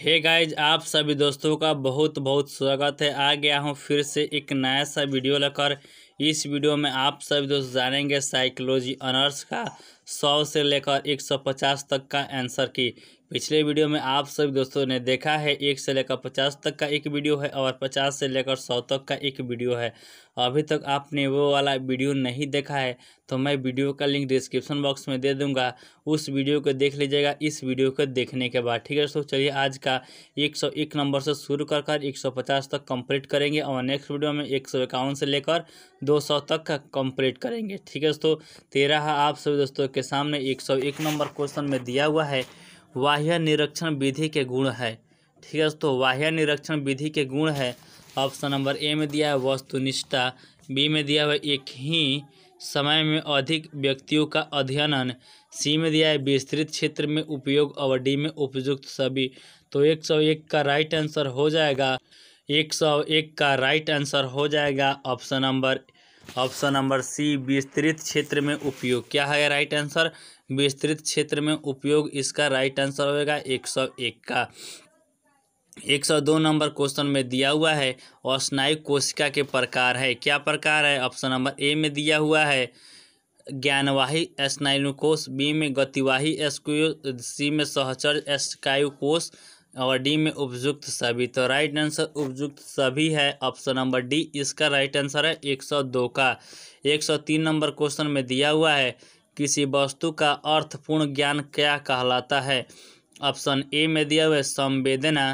हे hey guys आप सभी दोस्तों का बहुत बहुत स्वागत है आ गया हूँ फिर से एक नया सा वीडियो लेकर इस वीडियो में आप सभी दोस्त जानेंगे साइकोलॉजी अनर्स का सौ से लेकर एक सौ पचास तक का आंसर की पिछले वीडियो में आप सभी दोस्तों ने देखा है एक से लेकर पचास तक का एक वीडियो है और पचास से लेकर सौ तक का एक वीडियो है अभी तक आपने वो वाला वीडियो नहीं देखा है तो मैं वीडियो का लिंक डिस्क्रिप्शन बॉक्स में दे दूंगा उस वीडियो को देख लीजिएगा इस वीडियो को देखने के बाद ठीक है दोस्तों चलिए आज का एक सौ एक नंबर से शुरू कर कर एक सौ पचास तक कंप्लीट करेंगे और नेक्स्ट वीडियो में एक सौ इक्यावन से लेकर दो सौ तक का कंप्लीट करेंगे ठीक है दोस्तों तेरह आप सभी दोस्तों के सामने एक सौ एक नंबर क्वेश्चन में दिया हुआ है बाह्य निरीक्षण विधि के गुण है ठीक है दोस्तों बाह्य निरीक्षण विधि के गुण है ऑप्शन नंबर ए में दिया है वस्तुनिष्ठा बी में दिया है एक ही समय में अधिक व्यक्तियों का अध्ययन सी में दिया है विस्तृत क्षेत्र में उपयोग और डी में उपयुक्त सभी तो एक सौ एक का राइट आंसर हो जाएगा एक सौ एक का राइट आंसर हो जाएगा option number option number C विस्तृत क्षेत्र में उपयोग क्या है राइट आंसर विस्तृत क्षेत्र में उपयोग इसका राइट आंसर होगा एक सौ एक का एक सौ दो नंबर क्वेश्चन में दिया हुआ है और स्नायु कोशिका के प्रकार है क्या प्रकार है ऑप्शन नंबर ए में दिया हुआ है ज्ञानवाही स्नायुकोष बी में गतिवाही एस्क्यू सी में सहचर एस्कायुकोष और डी में उपयुक्त सभी तो राइट आंसर उपयुक्त सभी है ऑप्शन नंबर डी इसका राइट आंसर है एक सौ दो का एक सौ तीन नंबर क्वेश्चन में दिया हुआ है किसी वस्तु का अर्थपूर्ण ज्ञान क्या कहलाता है ऑप्शन ए में दिया हुआ संवेदना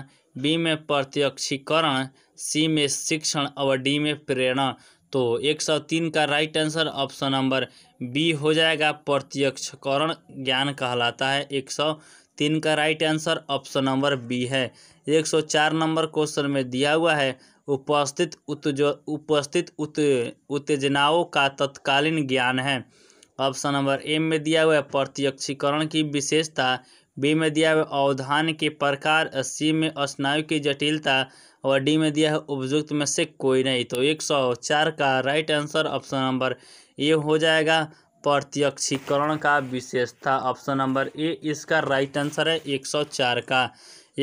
बी में प्रत्यक्षीकरण सी में शिक्षण और डी में प्रेरणा तो 103 का right answer option number B हो जाएगा प्रत्यक्षकरण ज्ञान कहलाता है 103 का right answer option number B है 104 नंबर क्वेश्चन में दिया हुआ है उपस्थित उत्तेज उपस्थित उत उत्तेजनाओं का तत्कालीन ज्ञान है ऑप्शन नंबर ए में दिया हुआ है प्रत्यक्षीकरण की विशेषता बी में दिया हुआ अवधान के प्रकार सी में स्नायु की जटिलता और डी में दिया है उपयुक्त में से कोई नहीं तो एक सौ चार का right answer option number A हो जाएगा प्रत्यक्षीकरण का विशेषता ऑप्शन नंबर ए इसका राइट आंसर है एक सौ चार का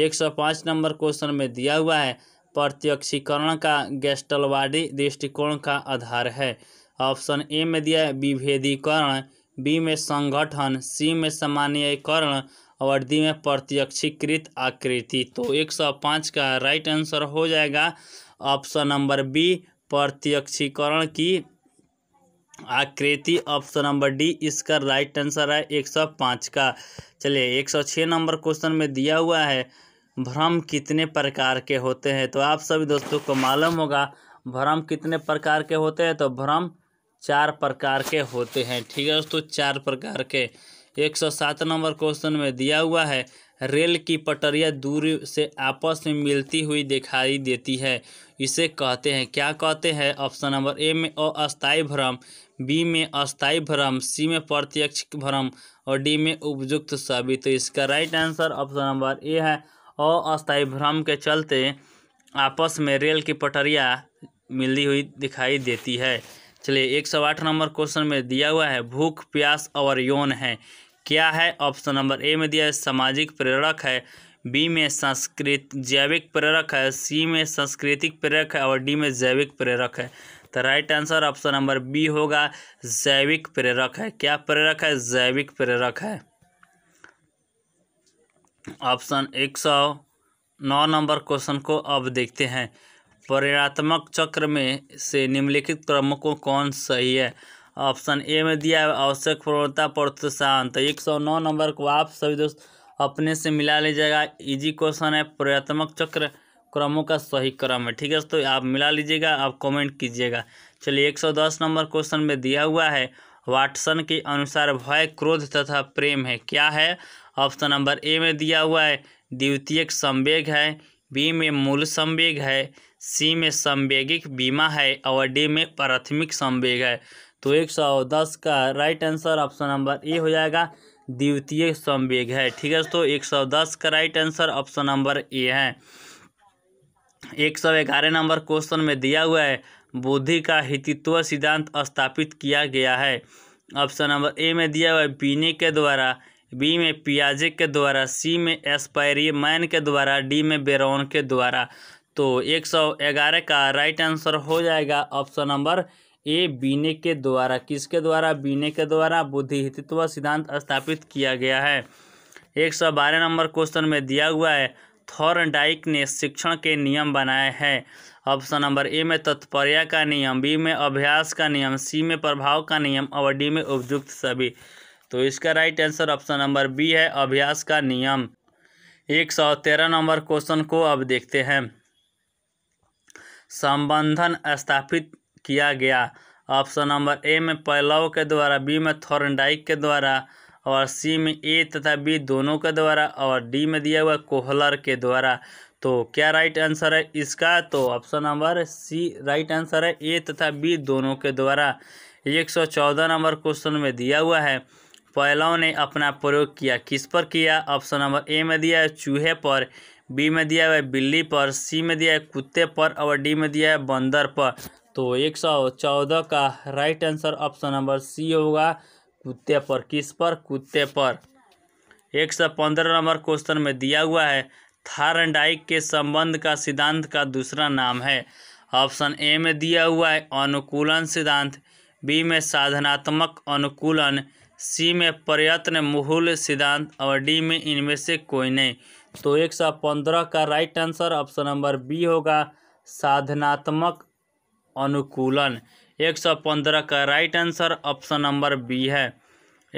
एक सौ पाँच नंबर क्वेश्चन में दिया हुआ है प्रत्यक्षीकरण का गैस्टलवाडी दृष्टिकोण का आधार है ऑप्शन ए में दिया है विभेदीकरण बी में संगठन सी में सामान्यकरण और डी में प्रत्यक्षीकृत आकृति तो एक सौ पाँच का राइट आंसर हो जाएगा ऑप्शन नंबर बी प्रत्यक्षीकरण की आकृति ऑप्शन नंबर डी इसका राइट आंसर है एक सौ पाँच का चलिए एक सौ छः नंबर क्वेश्चन में दिया हुआ है भ्रम कितने प्रकार के होते हैं तो आप सभी दोस्तों को मालूम होगा भ्रम कितने प्रकार के होते हैं तो भ्रम चार प्रकार के होते हैं ठीक है दोस्तों चार प्रकार के एक सौ सात नंबर क्वेश्चन में दिया हुआ है रेल की पटरियां दूर से आपस में मिलती हुई दिखाई देती है इसे कहते हैं क्या कहते हैं ऑप्शन नंबर ए में अस्थायी भ्रम बी में अस्थायी भ्रम सी में प्रत्यक्ष भ्रम और डी में उपयुक्त सभी तो इसका right answer option number A है अस्थायी भ्रम के चलते आपस में रेल की पटरियाँ मिली हुई दिखाई देती है चलिए एक सौ आठ नंबर क्वेश्चन में दिया हुआ है भूख प्यास और यौन है क्या है ऑप्शन नंबर ए में दिया है सामाजिक प्रेरक है बी में संस्कृत जैविक प्रेरक है सी में सांस्कृतिक प्रेरक है और डी में जैविक प्रेरक है तो right answer option number B होगा जैविक प्रेरक है क्या प्रेरक है जैविक प्रेरक है ऑप्शन एक सौ नौ नंबर क्वेश्चन को अब देखते हैं परिणात्मक चक्र में से निम्नलिखित को कौन सही है ऑप्शन ए में दिया है आवश्यक प्रवणता प्रोत्साहन तो एक सौ नौ नंबर को आप सभी दोस्त अपने से मिला लीजिएगा इजी क्वेश्चन है प्रयात्मक चक्र क्रमों का सही क्रम है ठीक है दोस्तों आप मिला लीजिएगा आप कमेंट कीजिएगा चलिए एक सौ दस नंबर क्वेश्चन में दिया हुआ है वाटसन के अनुसार भय क्रोध तथा प्रेम है क्या है ऑप्शन नंबर ए में दिया हुआ है द्वितीय संवेग है बी में मूल संवेग है सी में संवेगिक बीमा है और डी में प्राथमिक संवेग है तो एक सौ दस का right answer option number A हो जाएगा द्वितीय संवेग है ठीक है दोस्तों एक सौ दस का right answer option number A है एक सौ ग्यारह नंबर क्वेश्चन में दिया हुआ है बुद्धि का हितित्व सिद्धांत स्थापित किया गया है ऑप्शन नंबर ए में दिया हुआ है बीने के द्वारा बी में पियाजे के द्वारा सी में एस्पायरी मैन के द्वारा डी में बेरोन के द्वारा तो एक सौ ग्यारह का राइट आंसर हो जाएगा ऑप्शन नंबर ए बीने के द्वारा किसके द्वारा बीने के द्वारा हितित्व सिद्धांत स्थापित किया गया है एक सौ बारह नंबर क्वेश्चन में दिया हुआ है थॉर्नडाइक ने शिक्षण के नियम बनाए हैं ऑप्शन नंबर ए में तत्पर्या का नियम बी में अभ्यास का नियम सी में प्रभाव का नियम और डी में उपयुक्त सभी तो इसका right answer option number B है अभ्यास का नियम एक सौ तेरह नंबर क्वेश्चन को अब देखते हैं संबंधन स्थापित किया गया ऑप्शन नंबर ए में पहलव के द्वारा बी में थॉर्नडाइक के द्वारा और सी में ए तथा बी दोनों के द्वारा और डी में दिया हुआ कोहलर के द्वारा तो क्या राइट आंसर है इसका तो option number C right answer है ए तथा बी दोनों के द्वारा एक सौ चौदह नंबर क्वेश्चन में दिया हुआ है पहलव ने अपना प्रयोग किया किस पर किया ऑप्शन नंबर ए में दिया है चूहे पर बी में दिया हुआ है बिल्ली पर सी में दिया है कुत्ते पर और डी में दिया है बंदर पर तो एक सौ चौदह का right answer option number C होगा कुत्ते पर किस पर कुत्ते पर एक सौ पंद्रह नंबर क्वेश्चन में दिया हुआ है थारंडाइक के संबंध का सिद्धांत का दूसरा नाम है ऑप्शन ए में दिया हुआ है अनुकूलन सिद्धांत बी में साधनात्मक अनुकूलन सी में प्रयत्न मूल सिद्धांत और डी में इनमें से कोई नहीं तो एक सौ पंद्रह का right answer option number B होगा साधनात्मक अनुकूलन एक सौ पंद्रह का right answer option number B है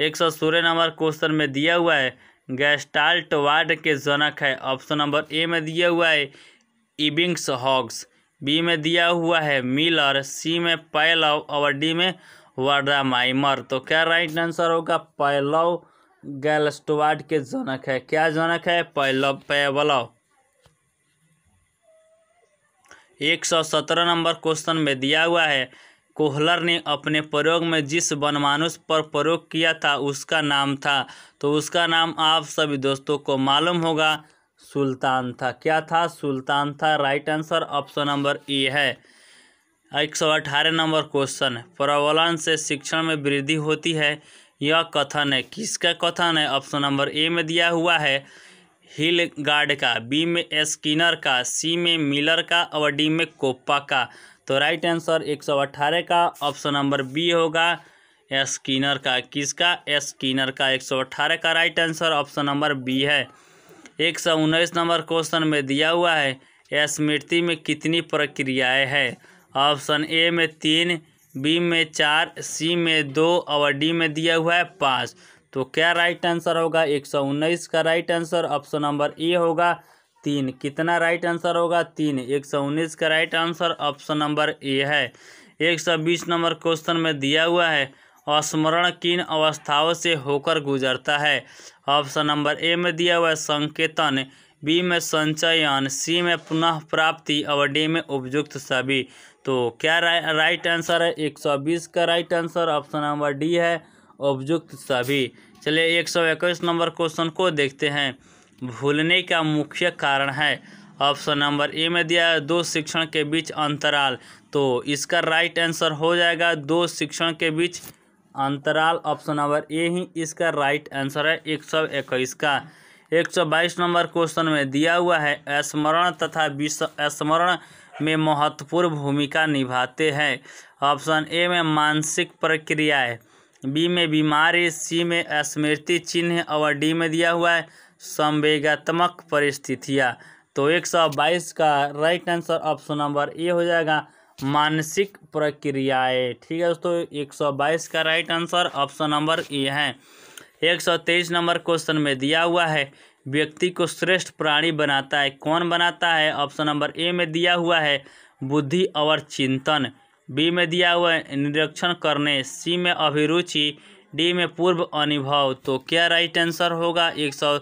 एक सौ सोलह नंबर क्वेश्चन में दिया हुआ है गैस्टाल्ट वार्ड के जनक है ऑप्शन नंबर ए में दिया हुआ है इबिंग्स हॉग्स बी में दिया हुआ है मिलर सी में पैलव और डी में वर्डामाइमर तो क्या राइट आंसर होगा पैलव गैलस्टोवाड के जनक है क्या जनक है पहलव एक सौ सत्रह नंबर क्वेश्चन में दिया हुआ है कोहलर ने अपने प्रयोग में जिस वनमानुष पर प्रयोग किया था उसका नाम था तो उसका नाम आप सभी दोस्तों को मालूम होगा सुल्तान था क्या था सुल्तान था right answer option number A है एक सौ अठारह नंबर क्वेश्चन प्रबलन से शिक्षण में वृद्धि होती है यह कथन है किसका कथन है ऑप्शन नंबर ए में दिया हुआ है हिल गार्ड का बी में स्किनर का सी में मिलर का और डी में कोप्पा का तो राइट आंसर एक सौ अट्ठारह का ऑप्शन नंबर बी होगा स्किनर का किसका स्किनर का एक सौ अट्ठारह का right answer option number B है एक सौ उन्नीस नंबर क्वेश्चन में दिया हुआ है स्मृति में कितनी प्रक्रियाएं हैं ऑप्शन ए में तीन बी में चार सी में दो और डी में दिया हुआ है पाँच तो क्या राइट आंसर होगा एक सौ उन्नीस का right answer option number A होगा तीन कितना राइट आंसर होगा तीन एक सौ उन्नीस का right answer option number A है एक सौ बीस नंबर क्वेश्चन में दिया हुआ है स्मरण किन अवस्थाओं से होकर गुजरता है ऑप्शन नंबर ए में दिया हुआ है संकेतन बी में संचयन सी में पुनः प्राप्ति और डी में उपयुक्त सभी तो क्या रा, राइट आंसर है एक सौ बीस का right answer option number D है उपयुक्त सभी चलिए एक सौ इक्कीस नंबर क्वेश्चन को देखते हैं भूलने का मुख्य कारण है ऑप्शन नंबर ए में दिया है दो शिक्षण के बीच अंतराल तो इसका राइट आंसर हो जाएगा दो शिक्षण के बीच अंतराल ऑप्शन नंबर ए ही इसका राइट आंसर है एक सौ इक्कीस का एक सौ बाईस नंबर क्वेश्चन में दिया हुआ है स्मरण तथा स्मरण में महत्वपूर्ण भूमिका निभाते हैं ऑप्शन ए में मानसिक प्रक्रियाएं बी में बीमारी सी में स्मृति चिन्ह और डी में दिया हुआ है संवेगात्मक परिस्थितियाँ तो एक सौ बाईस का right answer option number A हो जाएगा मानसिक प्रक्रियाएं ठीक है दोस्तों एक सौ बाईस का right answer option number A है एक सौ तेईस नंबर क्वेश्चन में दिया हुआ है व्यक्ति को श्रेष्ठ प्राणी बनाता है कौन बनाता है ऑप्शन नंबर ए में दिया हुआ है बुद्धि और चिंतन बी में दिया हुआ है निरीक्षण करने सी में अभिरुचि डी में पूर्व अनुभव तो क्या राइट आंसर होगा एक सौ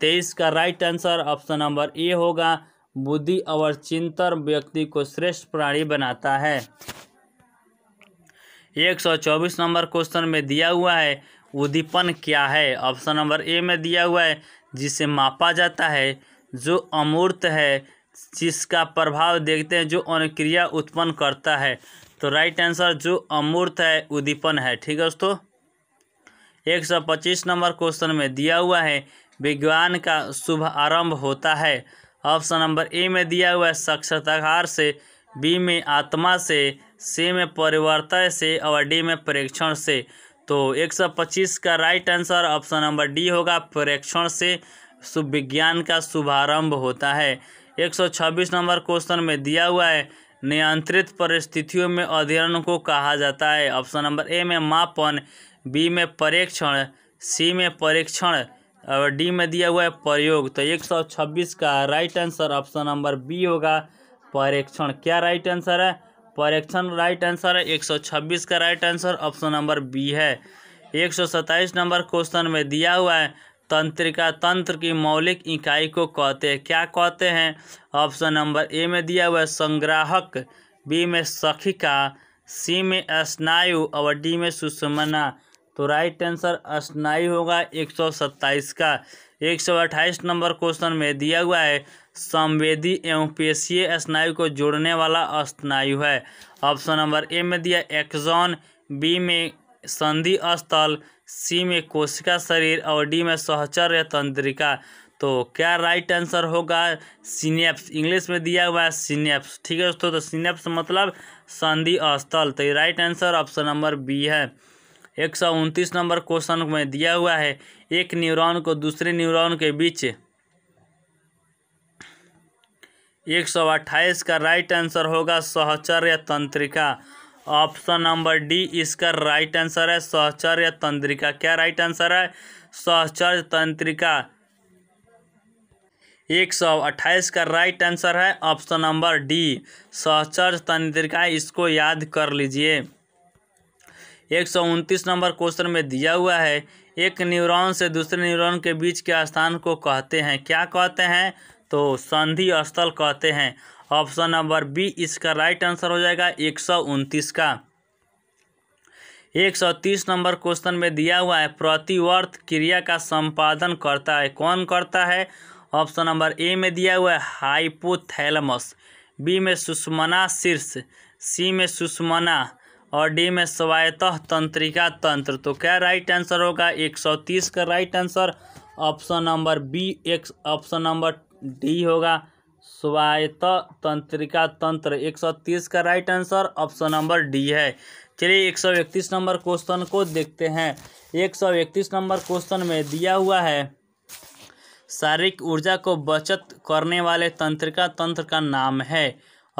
तेईस का right answer option number A होगा बुद्धि और चिंतन व्यक्ति को श्रेष्ठ प्राणी बनाता है एक सौ चौबीस नंबर क्वेश्चन में दिया हुआ है उद्दीपन क्या है ऑप्शन नंबर ए में दिया हुआ है जिसे मापा जाता है जो अमूर्त है जिसका प्रभाव देखते हैं जो अनुक्रिया उत्पन्न करता है तो राइट आंसर जो अमूर्त है उद्दीपन है ठीक है दोस्तों एक सौ पच्चीस नंबर क्वेश्चन में दिया हुआ है विज्ञान का शुभ आरंभ होता है ऑप्शन नंबर ए में दिया हुआ है साक्षरताकार से बी में आत्मा से सी में परिवर्तन से और डी में परीक्षण से तो 125 का right answer option number D होगा प्रेक्षण से विज्ञान का शुभारंभ होता है 126 नंबर क्वेश्चन में दिया हुआ है नियंत्रित परिस्थितियों में अध्ययन को कहा जाता है ऑप्शन नंबर ए में मापन बी में परीक्षण सी में परीक्षण और डी में दिया हुआ है प्रयोग तो 126 का right answer option number B होगा परीक्षण क्या राइट आंसर है करेक्शन राइट आंसर है एक सौ छब्बीस का right answer option number B है एक सौ सत्ताईस नंबर क्वेश्चन में दिया हुआ है तंत्रिका तंत्र की मौलिक इकाई को कहते हैं क्या कहते हैं ऑप्शन नंबर ए में दिया हुआ है संग्राहक बी में सखिका सी में स्नायु और डी में सुषमना तो राइट आंसर स्नायी होगा एक सौ सत्ताईस का एक सौ अट्ठाईस नंबर क्वेश्चन में दिया हुआ है संवेदी एवं पेशीय स्नायु को जोड़ने वाला स्नायु है ऑप्शन नंबर ए में दिया एक्जॉन बी में संधि स्थल सी में कोशिका शरीर और डी में सहचर या तंत्रिका तो क्या राइट आंसर होगा सीनेप्स इंग्लिश में दिया हुआ है सीनेप्स ठीक है दोस्तों तो सीनेप्स मतलब संधि स्थल तो ये right answer option number B है एक सौ उनतीस नंबर क्वेश्चन में दिया हुआ है एक न्यूरॉन को दूसरे न्यूरॉन के बीच एक सौ अट्ठाईस का राइट आंसर होगा या तंत्रिका ऑप्शन नंबर डी इसका राइट आंसर है या तंत्रिका क्या राइट आंसर है सहचर्य तंत्रिका एक सौ अट्ठाईस का राइट आंसर है ऑप्शन नंबर डी सहचर तंत्रिका इसको याद कर लीजिए एक नंबर क्वेश्चन में दिया हुआ है एक न्यूरॉन से दूसरे न्यूरॉन के बीच के स्थान को कहते हैं क्या कहते हैं तो संधि स्थल कहते हैं ऑप्शन नंबर बी इसका राइट आंसर हो जाएगा एक का एक सौ तीस नंबर क्वेश्चन में दिया हुआ है प्रतिवर्त क्रिया का संपादन करता है कौन करता है ऑप्शन नंबर ए में दिया हुआ है हाइपोथैलमस बी में सुषमना शीर्ष सी में सुषमना और डी में स्वायत्त तंत्रिका तंत्र तो क्या राइट आंसर होगा 130 का right answer option number B एक ऑप्शन नंबर डी होगा स्वायत तंत्रिका तंत्र 130 का right answer option number D है चलिए 131 नंबर क्वेश्चन को देखते हैं 131 नंबर क्वेश्चन में दिया हुआ है शारीरिक ऊर्जा को बचत करने वाले तंत्रिका तंत्र का नाम है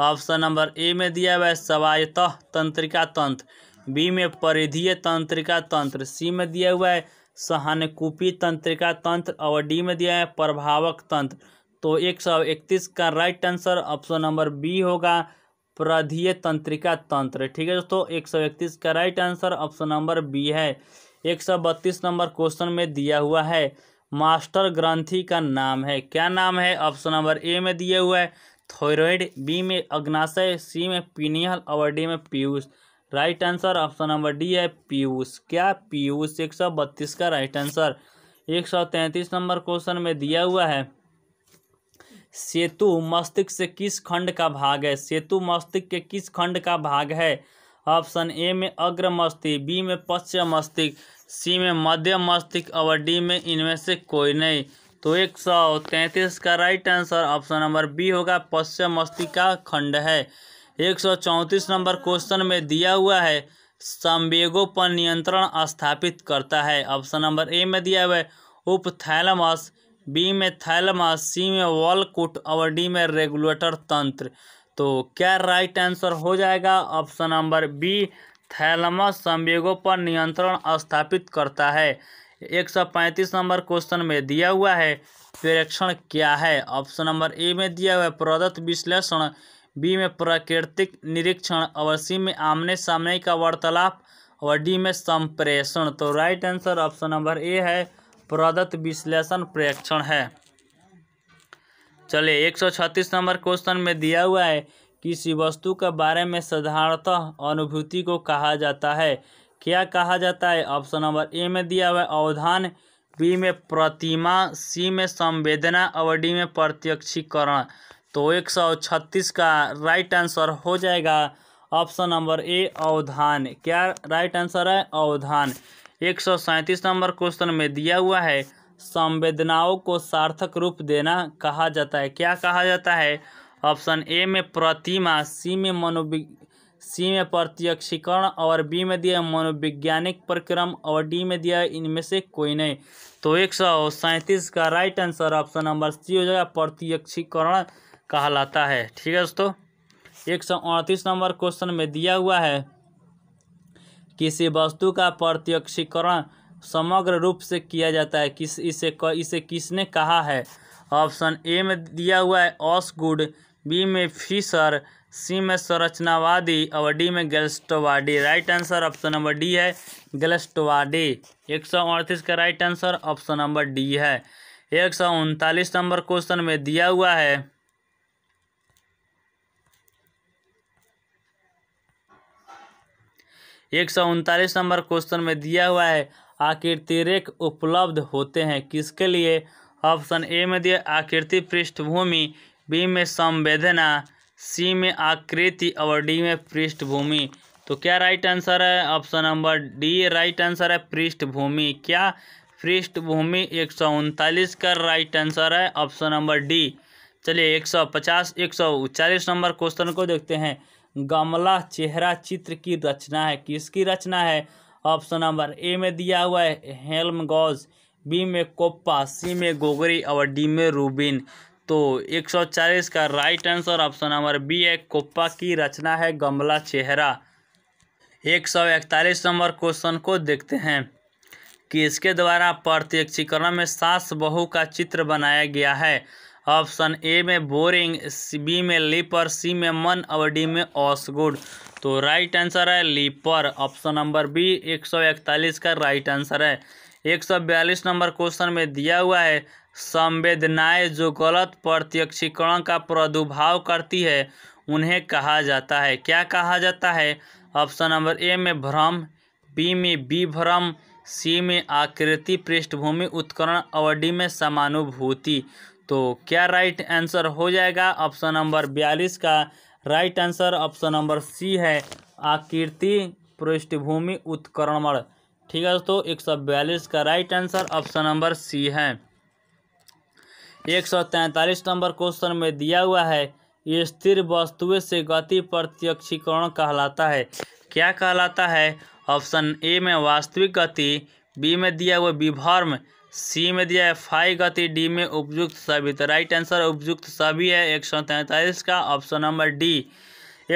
ऑप्शन नंबर ए में दिया हुआ है सवायतः तंत्रिका तंत्र बी में परिधीय तंत्रिका तंत्र सी में दिया हुआ है सहानुकूपी तंत्रिका तंत्र और डी में दिया है प्रभावक तंत्र तो एक सौ इकतीस का right answer option number B होगा प्रधीय तंत्रिका तंत्र ठीक है दोस्तों एक सौ इकतीस का right answer option number B है एक सौ बत्तीस नंबर क्वेश्चन में दिया हुआ है मास्टर ग्रंथि का नाम है क्या नाम है ऑप्शन नंबर ए में दिया हुआ है थोरोइड बी में अग्नाशय सी में पीनियल और डी में पीयूष right answer option number D है पीयूष क्या पीयूष एक सौ बत्तीस का राइट आंसर एक सौ तैंतीस नंबर क्वेश्चन में दिया हुआ है सेतु मस्तिष्क से किस खंड का भाग है सेतु मस्तिष्क के किस खंड का भाग है ऑप्शन ए में अग्र मस्तिष्क बी में पश्चिम मस्तिष्क सी में मध्य मस्तिष्क और डी में इनमें से कोई नहीं तो एक सौ तैंतीस का right answer option number B होगा पश्चिम मस्तिका खंड है एक सौ चौंतीस नंबर क्वेश्चन में दिया हुआ है संवेगों पर नियंत्रण स्थापित करता है ऑप्शन नंबर ए में दिया हुआ है उपथैलमस बी में थैलमस सी में वॉलकुट और डी में रेगुलेटर तंत्र तो क्या राइट आंसर हो जाएगा ऑप्शन नंबर बी थैलमस संवेगों पर नियंत्रण स्थापित करता है एक सौ पैंतीस नंबर क्वेश्चन में दिया हुआ है प्रेक्षण क्या है ऑप्शन नंबर ए में दिया हुआ है प्रदत्त विश्लेषण बी में प्राकृतिक निरीक्षण और सी में आमने सामने का वार्तालाप और डी में संप्रेषण तो right answer option number A है प्रदत्त विश्लेषण प्रेक्षण है चलिए एक सौ छत्तीस नंबर क्वेश्चन में दिया हुआ है किसी वस्तु के बारे में साधारणतः अनुभूति को कहा जाता है क्या कहा जाता है ऑप्शन नंबर ए में दिया हुआ है अवधान बी में प्रतिमा सी में संवेदना और डी में प्रत्यक्षीकरण तो एक सौ छत्तीस का राइट आंसर हो जाएगा ऑप्शन नंबर ए अवधान क्या राइट आंसर है अवधान एक सौ सैंतीस नंबर क्वेश्चन में दिया हुआ है संवेदनाओं को सार्थक रूप देना कहा जाता है क्या कहा जाता है ऑप्शन ए में प्रतिमा सी में मनोवि सी में प्रत्यक्षीकरण और बी में दिया मनोविज्ञानिक प्रक्रम और डी में दिया इनमें से कोई नहीं तो एक सौ सैंतीस का right answer option number C हो जाएगा प्रत्यक्षीकरण कहलाता है ठीक है दोस्तों एक सौ अड़तीस नंबर क्वेश्चन में दिया हुआ है किसी वस्तु का प्रत्यक्षीकरण समग्र रूप से किया जाता है किस इसे क, इसे किसने कहा है ऑप्शन ए में दिया हुआ है ऑस गुड बी में फिशर सी में संरचनावादी डी में गैलस्टोवाडी right answer option number D है गैलस्टोवाडी एक सौ अड़तीस का right answer option number D है एक सौ उनतालीस नंबर क्वेश्चन में दिया हुआ है एक सौ उनतालीस नंबर क्वेश्चन में दिया हुआ है आकृति रेख उपलब्ध होते हैं किसके लिए ऑप्शन ए में दिया आकृति पृष्ठभूमि बी में संवेदना सी में आकृति और डी में पृष्ठभूमि तो क्या राइट आंसर है option number D right answer है पृष्ठभूमि क्या पृष्ठभूमि एक सौ उनतालीस का राइट आंसर है ऑप्शन नंबर डी चलिए एक सौ पचास एक सौ चालीस नंबर क्वेश्चन को देखते हैं गमला चेहरा चित्र की रचना है किसकी रचना है ऑप्शन नंबर ए में दिया हुआ है हेलम गॉज बी में कोप्पा सी में गोगरी और डी में रूबिन तो 140 का right answer option number B है कोप्पा की रचना है गमला चेहरा 141 नंबर क्वेश्चन को देखते हैं कि इसके द्वारा प्रत्यक्षीकरण में सास बहू का चित्र बनाया गया है ऑप्शन ए में बोरिंग बी में लीपर सी में मन और डी में ऑसगुड तो राइट आंसर है लीपर ऑप्शन नंबर बी 141 का राइट आंसर है 142 नंबर क्वेश्चन में दिया हुआ है संवेदनाएं जो गलत प्रत्यक्षीकरण का प्रादुर्भाव करती है उन्हें कहा जाता है क्या कहा जाता है ऑप्शन नंबर ए में भ्रम बी में बी भ्रम सी में आकृति पृष्ठभूमि उत्करण अवधि में समानुभूति तो क्या राइट आंसर हो जाएगा ऑप्शन नंबर बयालीस का right answer option number C है आकृति पृष्ठभूमि उत्क्रमण ठीक है दोस्तों एक सौ बयालीस का right answer option number C है एक सौ तैंतालीस नंबर क्वेश्चन में दिया हुआ है ये स्थिर वस्तुएं से गति प्रत्यक्षीकरण कहलाता है क्या कहलाता है ऑप्शन ए में वास्तविक गति बी में दिया हुआ विभर्म सी में दिया है फाई गति डी में उपयुक्त सभी तो राइट आंसर उपयुक्त सभी है एक सौ तैंतालीस का ऑप्शन नंबर डी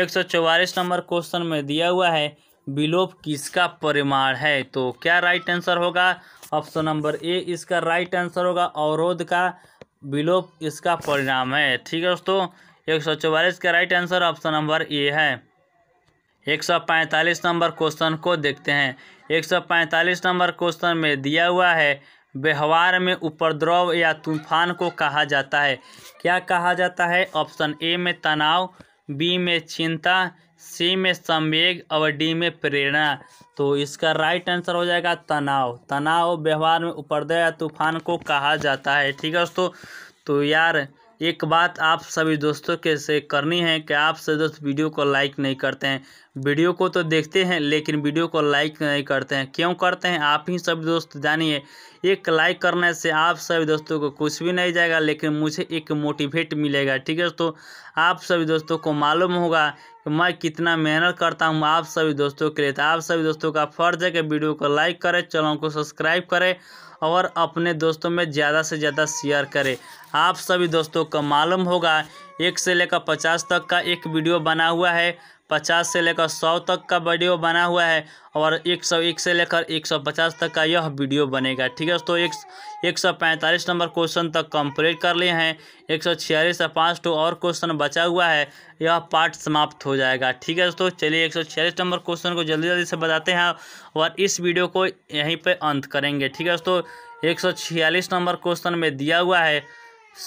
एक सौ चौवालीस नंबर क्वेश्चन में दिया हुआ है विलोप किसका परिमाण है तो क्या राइट आंसर होगा ऑप्शन नंबर ए इसका राइट आंसर होगा अवरोध का विलोप इसका परिणाम है ठीक है दोस्तों एक सौ चौवालीस का right answer option number A है एक सौ पैंतालीस नंबर क्वेश्चन को देखते हैं एक सौ पैंतालीस नंबर क्वेश्चन में दिया हुआ है व्यवहार में उपद्रव या तूफान को कहा जाता है क्या कहा जाता है ऑप्शन ए में तनाव बी में चिंता सी में संवेग और डी में प्रेरणा तो इसका राइट आंसर हो जाएगा तनाव तनाव व्यवहार में उपरदय या तूफान को कहा जाता है ठीक है दोस्तों तो यार एक बात आप सभी दोस्तों के से करनी है कि आप सभी दोस्त वीडियो को लाइक नहीं करते हैं वीडियो को तो देखते हैं लेकिन वीडियो को लाइक नहीं करते हैं क्यों करते हैं आप ही सभी दोस्त जानिए एक लाइक करने से आप सभी दोस्तों को कुछ भी नहीं जाएगा लेकिन मुझे एक मोटिवेट मिलेगा ठीक है तो आप सभी दोस्तों को मालूम होगा कि मैं कितना मेहनत करता हूँ आप सभी दोस्तों के लिए तो आप सभी दोस्तों का फर्ज है कि वीडियो को लाइक करें चैनल को सब्सक्राइब करें और अपने दोस्तों में ज़्यादा से ज़्यादा शेयर करें आप सभी दोस्तों को मालूम होगा एक से लेकर पचास तक का एक वीडियो बना हुआ है पचास से लेकर सौ तक का वीडियो बना हुआ है और एक सौ एक से लेकर एक सौ पचास तक का यह वीडियो बनेगा ठीक है दोस्तों एक सौ पैंतालीस नंबर क्वेश्चन तक कंप्लीट कर लिए हैं एक सौ छियालीस से पाँच टू और क्वेश्चन बचा हुआ है यह पार्ट समाप्त हो जाएगा ठीक है दोस्तों चलिए एक सौ छियालीस नंबर क्वेश्चन को जल्दी जल्दी से बताते हैं और इस वीडियो को यहीं पर अंत करेंगे ठीक है दोस्तों एक सौ छियालीस नंबर क्वेश्चन में दिया हुआ है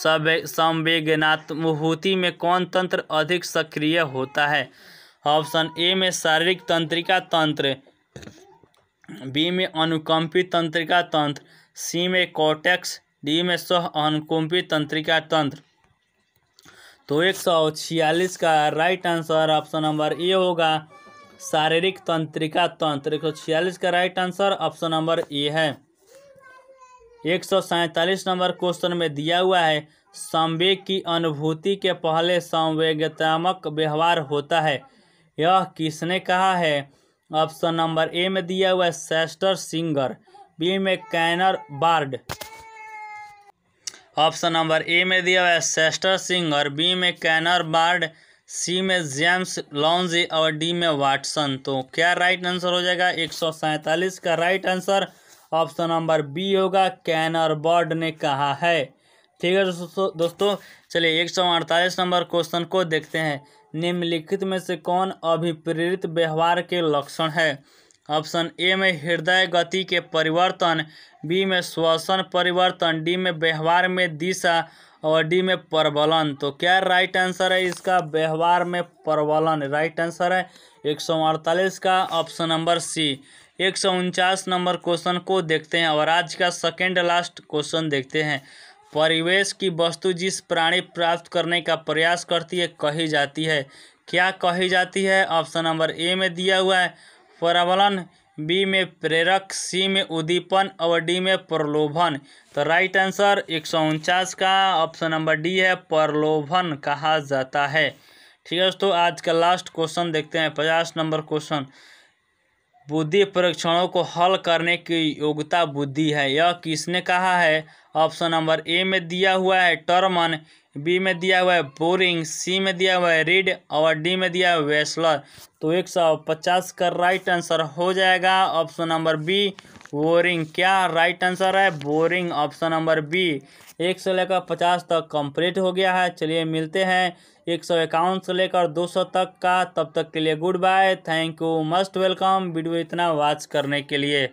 संवेदनात्मभूति में कौन तंत्र अधिक सक्रिय होता है ऑप्शन ए में शारीरिक तंत्रिका तंत्र बी में अनुकंपी तंत्रिका तंत्र सी में कॉटेक्स डी में सह अनुकंपी तंत्रिका तंत्र तो एक सौ छियालीस का right answer option number A होगा शारीरिक तंत्रिका तंत्र एक सौ छियालीस का right answer option number A है एक सौ सैंतालीस नंबर क्वेश्चन में दिया हुआ है संवेग की अनुभूति के पहले संवेगतामक व्यवहार होता है यह किसने कहा है ऑप्शन नंबर ए में दिया हुआ है सेस्टर सिंगर बी में Cannon Bard option number A में दिया हुआ है सेस्टर सिंगर बी में कैनर बार्ड सी में जेम्स लॉन्जी और डी में वाटसन तो क्या राइट आंसर हो जाएगा एक सौ सैंतालीस का right answer option number B होगा कैनर बर्ड ने कहा है ठीक है दोस्तों दोस्तों चलिए एक सौ अड़तालीस नंबर क्वेश्चन को देखते हैं निम्नलिखित में से कौन अभिप्रेरित व्यवहार के लक्षण है ऑप्शन ए में हृदय गति के परिवर्तन बी में श्वसन परिवर्तन डी में व्यवहार में दिशा और डी में प्रबलन तो क्या राइट आंसर है इसका व्यवहार में प्रबलन राइट आंसर है एक सौ अड़तालीस का ऑप्शन नंबर सी एक सौ उनचास नंबर क्वेश्चन को देखते हैं और आज का सेकेंड लास्ट क्वेश्चन देखते हैं परिवेश की वस्तु जिस प्राणी प्राप्त करने का प्रयास करती है कही जाती है क्या कही जाती है ऑप्शन नंबर ए में दिया हुआ है प्रबलन बी में प्रेरक सी में उद्दीपन और डी में प्रलोभन तो राइट आंसर एक सौ उनचास का ऑप्शन नंबर डी है प्रलोभन कहा जाता है ठीक है दोस्तों आज का लास्ट क्वेश्चन देखते हैं पचास नंबर क्वेश्चन बुद्धि परीक्षणों को हल करने की योग्यता बुद्धि है यह किसने कहा है ऑप्शन नंबर ए में दिया हुआ है टर्मन बी में दिया हुआ है बोरिंग सी में दिया हुआ है रीड और डी में दिया हुआ है वेस्लर तो एक सौ पचास का राइट आंसर हो जाएगा ऑप्शन नंबर बी बोरिंग क्या राइट आंसर है बोरिंग ऑप्शन नंबर बी एक से लेकर पचास तक कंप्लीट हो गया है चलिए मिलते हैं एक सौ इक्यावन से लेकर दो सौ तक का तब तक के लिए good bye thank you must welcome video इतना वॉच करने के लिए